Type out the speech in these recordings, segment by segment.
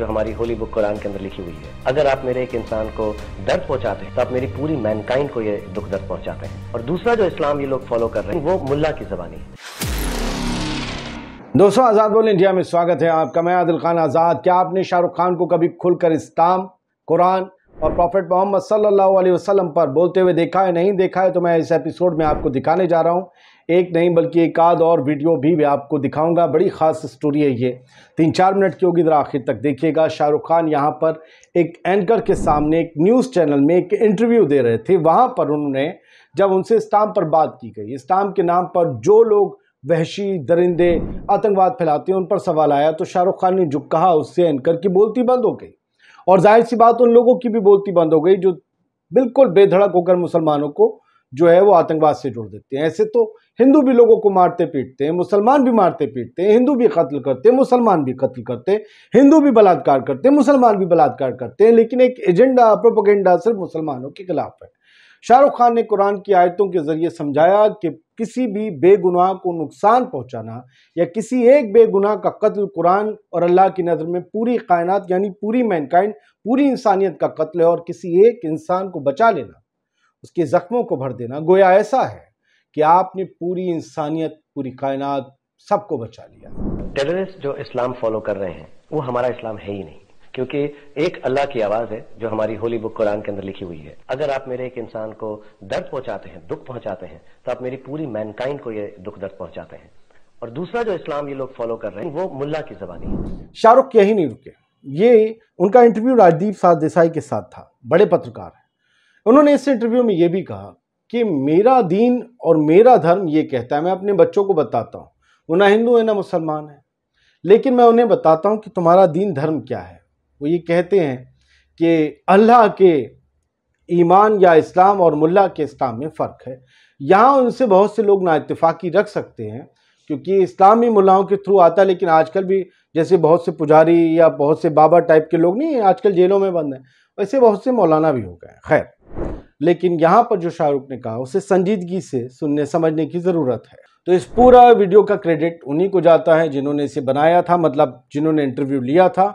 जो हमारी होली बुक कुरान के अंदर लिखी हुई है अगर आप मेरे एक इंसान को दर्द पहुंचाते हैं तो आप मेरी पूरी मैनकाइंड को ये दुख दर्द पहुंचाते हैं और दूसरा जो इस्लाम ये लोग फॉलो कर रहे हैं वो मुल्ला की जबानी है दोस्तों आज़ाद बोल इंडिया में स्वागत है आपका मैं आदिल खान आज़ाद क्या आपने शाहरुख खान को कभी खुलकर इस्लाम कुरान और प्रॉफिट मोहम्मद सल्लल्लाहु अलैहि वसल्लम पर बोलते हुए देखा है नहीं देखा है तो मैं इस एपिसोड में आपको दिखाने जा रहा हूँ एक नहीं बल्कि एक आध और वीडियो भी मैं आपको दिखाऊंगा बड़ी ख़ास स्टोरी है ये तीन चार मिनट की होगी जरा आखिर तक देखिएगा शाहरुख खान यहाँ पर एक एंकर के सामने एक न्यूज़ चैनल में एक इंटरव्यू दे रहे थे वहाँ पर उन्होंने जब उनसे स्टाम पर बात की गई स्टाम के नाम पर जो लोग वहशी दरिंदे आतंकवाद फैलाते हैं उन पर सवाल आया तो शाहरुख खान ने जो कहा उससे एंकर की बोलती बंद हो गई और जाहिर सी बात उन लोगों की भी बोलती बंद हो गई जो बिल्कुल बेधड़क होकर मुसलमानों को जो है वो आतंकवाद से जोड़ देते हैं ऐसे तो हिंदू भी लोगों को मारते पीटते हैं मुसलमान भी मारते पीटते हैं हिंदू भी कत्ल करते हैं मुसलमान भी कत्ल करते हैं हिंदू भी बलात्कार करते हैं मुसलमान भी बलात्कार करते हैं लेकिन एक एजेंडा प्रोपोगेंडा सिर्फ मुसलमानों के खिलाफ है शाहरुख खान ने कुरान की आयतों के ज़रिए समझाया कि किसी भी बेगुनाह को नुकसान पहुंचाना या किसी एक बेगुनाह का कत्ल कुरान और अल्लाह की नज़र में पूरी कायनात यानी पूरी मैनकाइंड पूरी इंसानियत का कत्ल है और किसी एक इंसान को बचा लेना उसके ज़ख्मों को भर देना गोया ऐसा है कि आपने पूरी इंसानियत पूरी कायनात सबको बचा लिया टेररिस्ट जो इस्लाम फॉलो कर रहे हैं वो हमारा इस्लाम है ही नहीं क्योंकि एक अल्लाह की आवाज है जो हमारी होली बुक कुरान के अंदर लिखी हुई है अगर आप मेरे एक इंसान को दर्द पहुंचाते हैं दुख पहुंचाते हैं तो आप मेरी पूरी मैनकाइंड को ये दुख दर्द पहुंचाते हैं और दूसरा जो इस्लाम ये लोग फॉलो कर रहे हैं वो मुल्ला की जबानी है शाहरुख यही नहीं रुके ये उनका इंटरव्यू राजदीप साध देसाई के साथ था बड़े पत्रकार हैं उन्होंने इस इंटरव्यू में ये भी कहा कि मेरा दीन और मेरा धर्म ये कहता है मैं अपने बच्चों को बताता हूँ वो ना हिंदू है ना मुसलमान है लेकिन मैं उन्हें बताता हूँ कि तुम्हारा दीन धर्म क्या है वो ये कहते हैं कि अल्लाह के ईमान या इस्लाम और मुल्ला के इस्लाम में फ़र्क है यहाँ उनसे बहुत से लोग नाइतफाक़ी रख सकते हैं क्योंकि इस्लामी मुलाओं के थ्रू आता है लेकिन आजकल भी जैसे बहुत से पुजारी या बहुत से बाबा टाइप के लोग नहीं आजकल जेलों में बंद हैं वैसे बहुत से मौलाना भी हो गए खैर लेकिन यहाँ पर जो शाहरुख ने कहा उसे संजीदगी से सुनने समझने की ज़रूरत है तो इस पूरा वीडियो का क्रेडिट उन्हीं को जाता है जिन्होंने इसे बनाया था मतलब जिन्होंने इंटरव्यू लिया था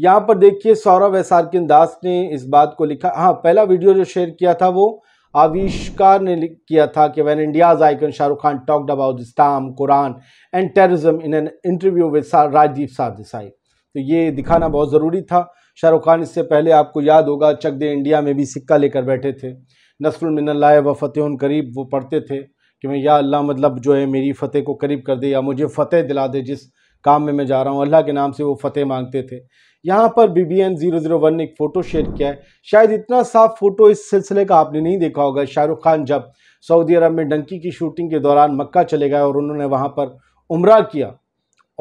यहाँ पर देखिए सौरभ एस आर दास ने इस बात को लिखा हाँ पहला वीडियो जो शेयर किया था वो आविष्कार ने किया था कि when India's icon Shahrukh Khan talked about Islam Quran and terrorism in an interview with Rajiv Desai तो ये दिखाना बहुत ज़रूरी था शाहरुख खान इससे पहले आपको याद होगा चक दे इंडिया में भी सिक्का लेकर बैठे थे नसरुलमिनल्ला व फ़तेह करीब वो पढ़ते थे कि मैं या अल्लाह मतलब जो है मेरी फ़तेह को करीब कर दे या मुझे फ़तेह दिला दे जिस काम में मैं जा रहा हूँ अल्लाह के नाम से वो फ़तेह मांगते थे यहाँ पर B B N zero zero one ने एक फ़ोटो शेयर किया है शायद इतना साफ फ़ोटो इस सिलसिले का आपने नहीं देखा होगा शाहरुख खान जब सऊदी अरब में डंकी की शूटिंग के दौरान मक्का चले गए और उन्होंने वहाँ पर उम्र किया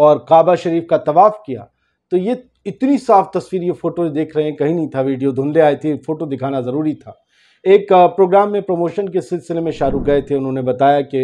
और काबा शरीफ का तवाफ़ किया तो ये इतनी साफ तस्वीर ये फ़ोटो देख रहे हैं कहीं नहीं था वीडियो धुंधले आए थे फ़ोटो दिखाना ज़रूरी था एक प्रोग्राम में प्रमोशन के सिलसिले में शाहरुख गए थे उन्होंने बताया कि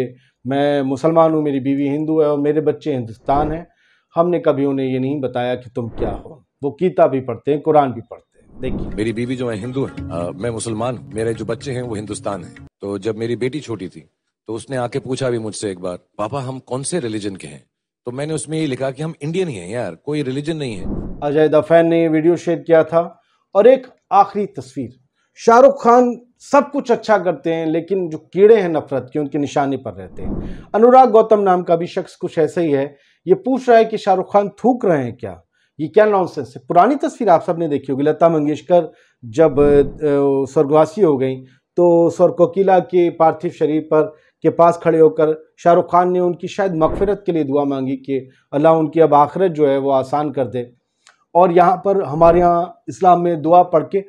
मैं मुसलमान हूँ मेरी बीवी हिंदू है और मेरे बच्चे हिंदुस्तान हैं हमने कभी उन्हें ये नहीं बताया कि तुम क्या हो वो गीता भी पढ़ते हैं कुरान भी पढ़ते हैं देखिए मेरी बीवी जो है हिंदू है मैं मुसलमान हूँ मेरे जो बच्चे हैं वो हिंदुस्तान है तो जब मेरी बेटी छोटी थी तो उसने आके पूछा भी मुझसे एक बार पापा हम कौन से रिलीजन के हैं तो मैंने उसमें ये लिखा कि हम इंडियन ही हैं यार कोई रिलीजन नहीं है अजय दफैन ने वीडियो शेयर किया था और एक आखिरी तस्वीर शाहरुख खान सब कुछ अच्छा करते हैं लेकिन जो कीड़े हैं नफरत के उनके निशाने पर रहते हैं अनुराग गौतम नाम का भी शख्स कुछ ऐसा ही है ये पूछ रहा है कि शाहरुख खान थूक रहे हैं क्या ये क्या नॉनसेंस है पुरानी तस्वीर आप सबने देखी होगी लता मंगेशकर जब स्वर्गवासी हो गई तो स्वर कोकिला के पार्थिव शरीर पर के पास खड़े होकर शाहरुख खान ने उनकी शायद मगफरत के लिए दुआ मांगी कि अल्लाह उनकी अब आखिरत जो है वो आसान कर दे और यहाँ पर हमारे यहाँ इस्लाम में दुआ पढ़ के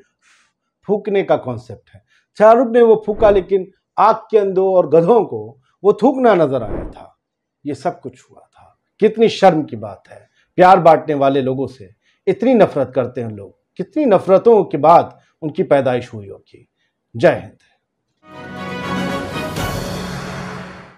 फूकने का कॉन्सेप्ट है शाहरुख ने वो फूका लेकिन आग के अंदों और गधों को वो थूकना नजर आया था ये सब कुछ हुआ कितनी शर्म की बात है प्यार बांटने वाले लोगों से इतनी नफरत करते हैं लोग कितनी नफरतों के बाद उनकी पैदाइश हुई होगी जय हिंद